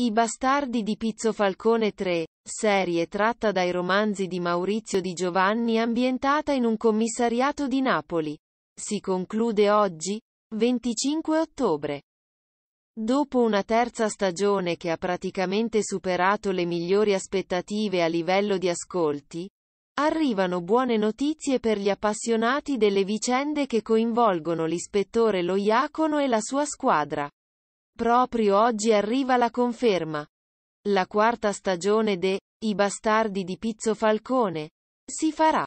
I bastardi di Pizzo Falcone 3, serie tratta dai romanzi di Maurizio Di Giovanni ambientata in un commissariato di Napoli. Si conclude oggi, 25 ottobre. Dopo una terza stagione che ha praticamente superato le migliori aspettative a livello di ascolti, arrivano buone notizie per gli appassionati delle vicende che coinvolgono l'ispettore Lo Iacono e la sua squadra. Proprio oggi arriva la conferma. La quarta stagione de I bastardi di Pizzo Falcone si farà.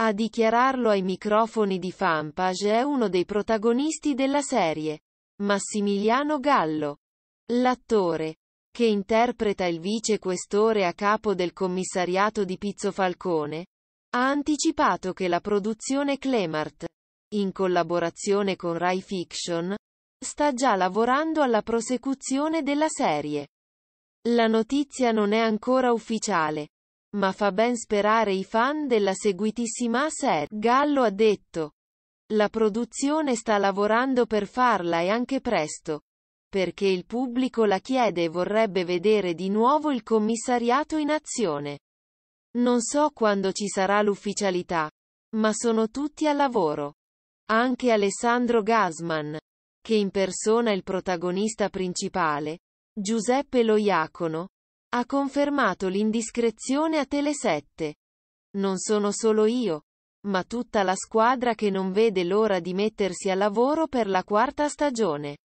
A dichiararlo ai microfoni di Fanpage è uno dei protagonisti della serie, Massimiliano Gallo. L'attore, che interpreta il vice questore a capo del commissariato di Pizzo Falcone, ha anticipato che la produzione Clemart, in collaborazione con Rai Fiction, sta già lavorando alla prosecuzione della serie. La notizia non è ancora ufficiale, ma fa ben sperare i fan della seguitissima serie. Gallo ha detto. La produzione sta lavorando per farla e anche presto. Perché il pubblico la chiede e vorrebbe vedere di nuovo il commissariato in azione. Non so quando ci sarà l'ufficialità. Ma sono tutti al lavoro. Anche Alessandro Gasman che impersona il protagonista principale, Giuseppe Loiacono, ha confermato l'indiscrezione a Telesette. Non sono solo io, ma tutta la squadra che non vede l'ora di mettersi al lavoro per la quarta stagione.